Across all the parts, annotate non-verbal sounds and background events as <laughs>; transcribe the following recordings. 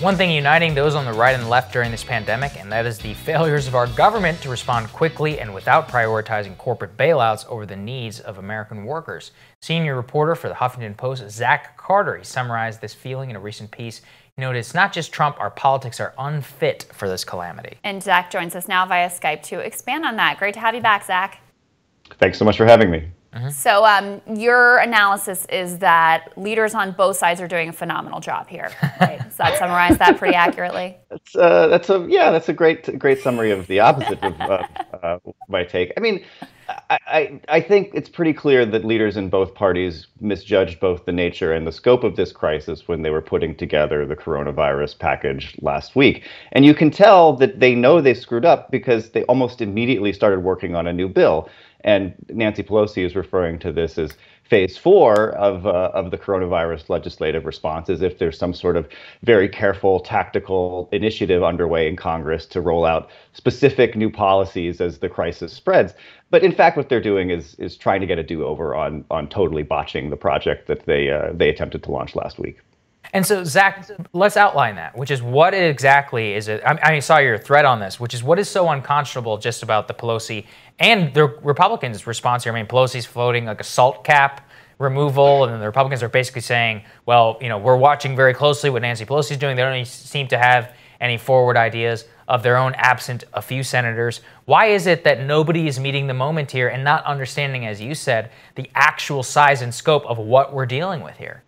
One thing uniting those on the right and left during this pandemic, and that is the failures of our government to respond quickly and without prioritizing corporate bailouts over the needs of American workers. Senior reporter for the Huffington Post, Zach Carter, he summarized this feeling in a recent piece. He noted it's not just Trump, our politics are unfit for this calamity. And Zach joins us now via Skype to expand on that. Great to have you back, Zach. Thanks so much for having me. -hmm. So um, your analysis is that leaders on both sides are doing a phenomenal job here. Right? Does that <laughs> summarize that pretty accurately? That's, uh, that's a yeah, that's a great great summary of the opposite of uh, uh, my take. I mean, I, I think it's pretty clear that leaders in both parties misjudged both the nature and the scope of this crisis when they were putting together the coronavirus package last week. And you can tell that they know they screwed up because they almost immediately started working on a new bill. And Nancy Pelosi is referring to this as phase four of, uh, of the coronavirus legislative response, as if there's some sort of very careful tactical initiative underway in Congress to roll out specific new policies as the crisis spreads. But in fact, what they're doing is, is trying to get a do over on, on totally botching the project that they, uh, they attempted to launch last week. And so, Zach, let's outline that, which is what exactly is it? I, I saw your thread on this, which is what is so unconscionable just about the Pelosi and the Republicans' response here. I mean, Pelosi's floating like a salt cap removal, and the Republicans are basically saying, well, you know, we're watching very closely what Nancy Pelosi's doing. They don't seem to have any forward ideas of their own, absent a few senators. Why is it that nobody is meeting the moment here and not understanding, as you said, the actual size and scope of what we're dealing with here?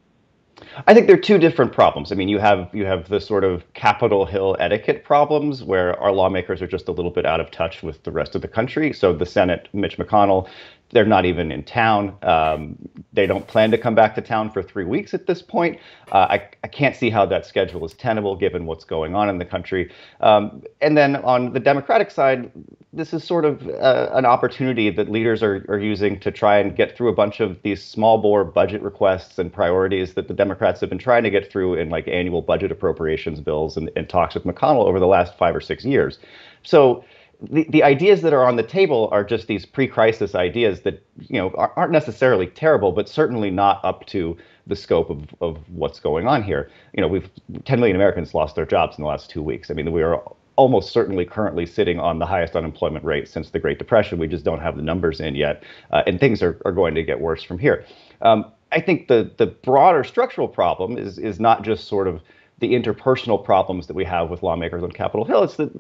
I think they're two different problems. I mean, you have you have the sort of Capitol Hill etiquette problems where our lawmakers are just a little bit out of touch with the rest of the country. So the Senate, Mitch McConnell they're not even in town. Um, they don't plan to come back to town for three weeks at this point. Uh, I, I can't see how that schedule is tenable given what's going on in the country. Um, and then on the Democratic side, this is sort of uh, an opportunity that leaders are, are using to try and get through a bunch of these small bore budget requests and priorities that the Democrats have been trying to get through in like annual budget appropriations bills and, and talks with McConnell over the last five or six years. So, the, the ideas that are on the table are just these pre-crisis ideas that you know aren't necessarily terrible, but certainly not up to the scope of, of what's going on here. You know, we've 10 million Americans lost their jobs in the last two weeks. I mean, we are almost certainly currently sitting on the highest unemployment rate since the Great Depression. We just don't have the numbers in yet, uh, and things are, are going to get worse from here. Um, I think the the broader structural problem is is not just sort of the interpersonal problems that we have with lawmakers on Capitol Hill. It's that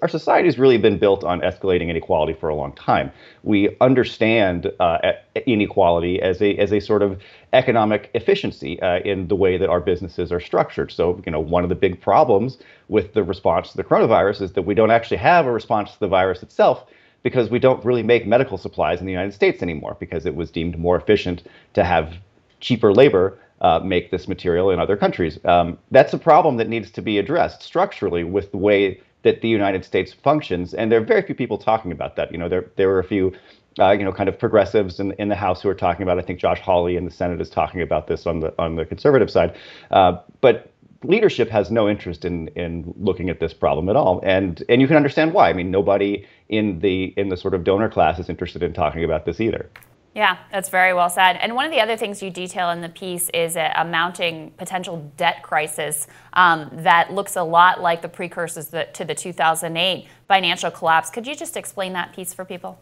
our society has really been built on escalating inequality for a long time. We understand uh, inequality as a as a sort of economic efficiency uh, in the way that our businesses are structured. So, you know, one of the big problems with the response to the coronavirus is that we don't actually have a response to the virus itself because we don't really make medical supplies in the United States anymore because it was deemed more efficient to have cheaper labor uh, make this material in other countries. Um, that's a problem that needs to be addressed structurally with the way that the United States functions, and there are very few people talking about that. You know, there there were a few. Uh, you know, kind of progressives in, in the House who are talking about. I think Josh Hawley in the Senate is talking about this on the on the conservative side. Uh, but leadership has no interest in in looking at this problem at all and and you can understand why i mean nobody in the in the sort of donor class is interested in talking about this either yeah, that's very well said. And one of the other things you detail in the piece is a, a mounting potential debt crisis um, that looks a lot like the precursors to the 2008 financial collapse. Could you just explain that piece for people?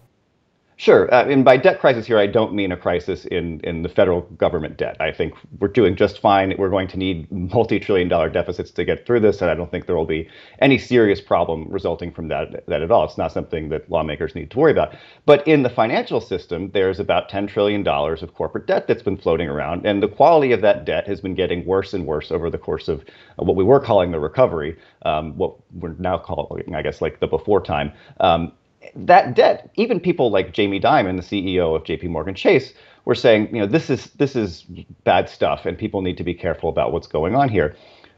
Sure. Uh, and by debt crisis here, I don't mean a crisis in, in the federal government debt. I think we're doing just fine. We're going to need multi trillion dollar deficits to get through this, and I don't think there will be any serious problem resulting from that, that at all. It's not something that lawmakers need to worry about. But in the financial system, there's about $10 trillion of corporate debt that's been floating around, and the quality of that debt has been getting worse and worse over the course of what we were calling the recovery, um, what we're now calling, I guess, like the before time. Um, that debt, even people like Jamie Dimon, the CEO of JP Morgan Chase, were saying, you know, this is this is bad stuff and people need to be careful about what's going on here.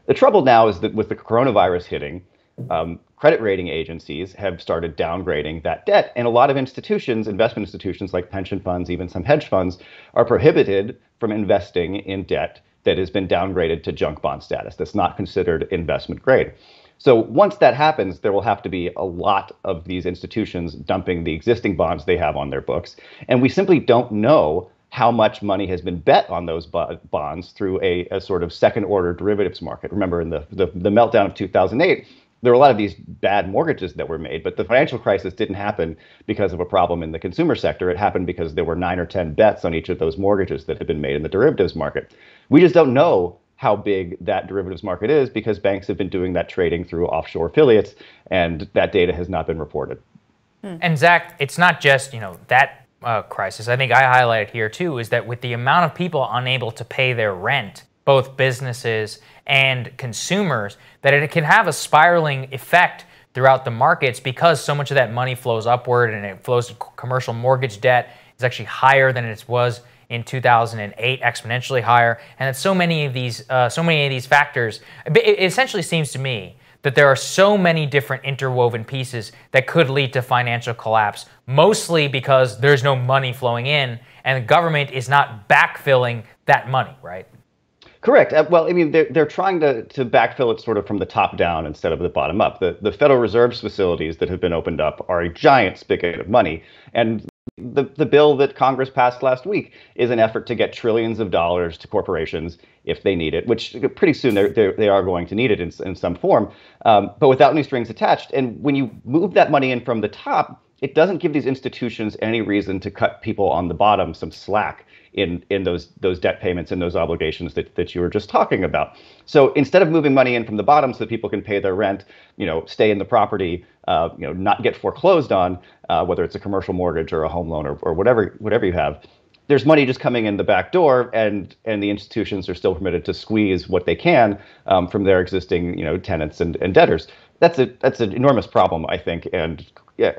The trouble now is that with the coronavirus hitting, um, credit rating agencies have started downgrading that debt. And a lot of institutions, investment institutions like pension funds, even some hedge funds, are prohibited from investing in debt that has been downgraded to junk bond status, that's not considered investment grade. So once that happens, there will have to be a lot of these institutions dumping the existing bonds they have on their books. And we simply don't know how much money has been bet on those bo- bonds through a, a, sort of second order derivatives market. Remember, in the, the, the meltdown of 2008, there were a lot of these bad mortgages that were made, but the financial crisis didn't happen because of a problem in the consumer sector. It happened because there were nine or 10 bets on each of those mortgages that had been made in the derivatives market. We just don't know how big that derivatives market is because banks have been doing that trading through offshore affiliates and that data has not been reported. Hmm. And Zach, it's not just, you know, that uh, crisis. I think I highlighted here too is that with the amount of people unable to pay their rent, both businesses and consumers, that it can have a spiraling effect throughout the markets because so much of that money flows upward and it flows to commercial mortgage debt is actually higher than it was in 2008 exponentially higher and that so many of these uh, so many of these factors it essentially seems to me that there are so many different interwoven pieces that could lead to financial collapse mostly because there's no money flowing in and the government is not backfilling that money right Correct. Uh, well, I mean, they're, they're trying to, to backfill it sort of from the top down instead of the bottom up. The, the Federal Reserve's facilities that have been opened up are a giant spigot of money, and the, the bill that Congress passed last week is an effort to get trillions of dollars to corporations if they need it, which pretty soon they're, they're they are going to need it in, in some form, um, but without any strings attached. And when you move that money in from the top, it doesn't give these institutions any reason to cut people on the bottom some slack in in those those debt payments and those obligations that, that you were just talking about. So instead of moving money in from the bottom so that people can pay their rent, you know, stay in the property, uh, you know, not get foreclosed on, uh, whether it's a commercial mortgage or a home loan or, or whatever whatever you have, there's money just coming in the back door, and and the institutions are still permitted to squeeze what they can um, from their existing you know tenants and, and debtors. That's a that's an enormous problem, I think, and yeah,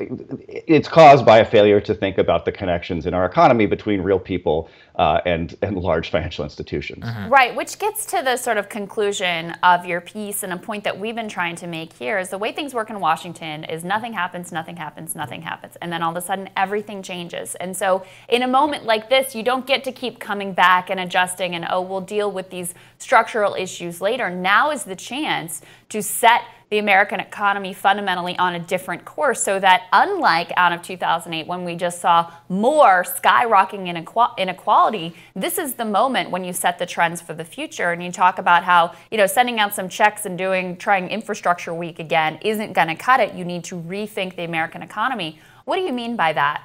it's caused by a failure to think about the connections in our economy between real people uh, and and large financial institutions. Mm-hmm. Right, which gets to the sort of conclusion of your piece and a point that we've been trying to make here is the way things work in Washington is nothing happens, nothing happens, nothing happens, and then all of a sudden everything changes. And so in a moment like this, you don't get to keep coming back and adjusting and oh, we'll deal with these structural issues later. Now is the chance to set the American economy fundamentally on a different course so that, unlike out of 2008, when we just saw more skyrocketing inequality, this is the moment when you set the trends for the future. And you talk about how, you know, sending out some checks and doing, trying infrastructure week again isn't going to cut it. You need to rethink the American economy. What do you mean by that?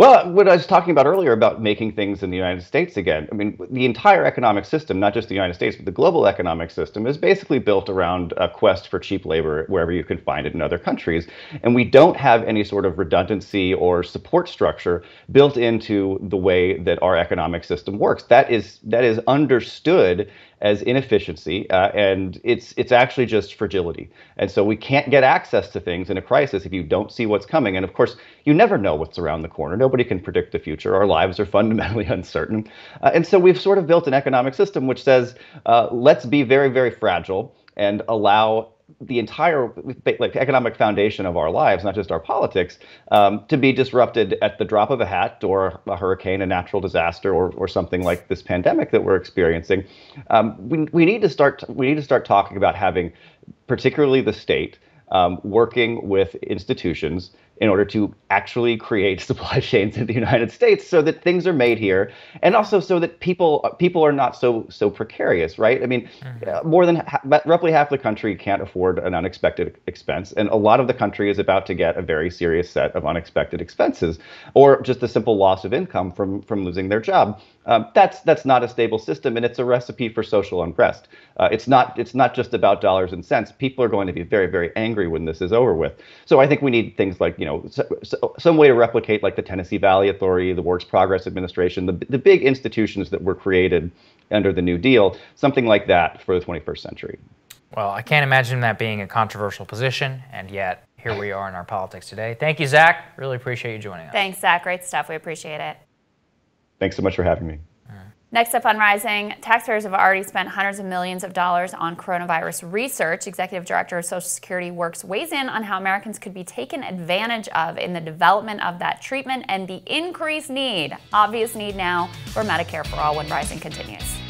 Well, what I was talking about earlier about making things in the United States again, I mean, the entire economic system, not just the United States, but the global economic system, is basically built around a quest for cheap labor wherever you can find it in other countries. And we don't have any sort of redundancy or support structure built into the way that our economic system works. That is that is understood as inefficiency, uh, and it's it's actually just fragility. And so we can't get access to things in a crisis if you don't see what's coming. And of course, you never know what's around the corner. Nobody can predict the future. Our lives are <laughs> fundamentally uncertain, uh, and so we've sort of built an economic system which says, uh, let's be very very fragile and allow the entire like economic foundation of our lives, not just our politics, um, to be disrupted at the drop of a hat or a hurricane, a natural disaster, or or something like this pandemic that we're experiencing. Um, we we need to start we need to start talking about having, particularly the state, um, working with institutions in order to actually create <laughs> supply chains in the United States so that things are made here and also so that people uh, people are not so so precarious right I mean mm-hmm. Uh, more than ha- roughly half the country can't afford an unexpected expense and a lot of the country is about to get a very serious set of unexpected expenses or just the simple loss of income from from losing their job um, that's that's not a stable system and it's a recipe for social unrest uh, it's not it's not just about dollars and cents people are going to be very very angry when this is over with so I think we need things like you know know, so, so, some way to replicate like the Tennessee Valley Authority, the Works Progress Administration, the, the big institutions that were created under the New Deal, something like that for the 21st century. Well, I can't imagine that being a controversial position, and yet here we are in our politics today. Thank you, Zach. Really appreciate you joining us. Thanks, Zach. Great stuff. We appreciate it. Thanks so much for having me. Next up on Rising, taxpayers have already spent hundreds of millions of dollars on coronavirus research. Executive Director of Social Security Works weighs in on how Americans could be taken advantage of in the development of that treatment and the increased need, obvious need now, for Medicare for All when Rising continues.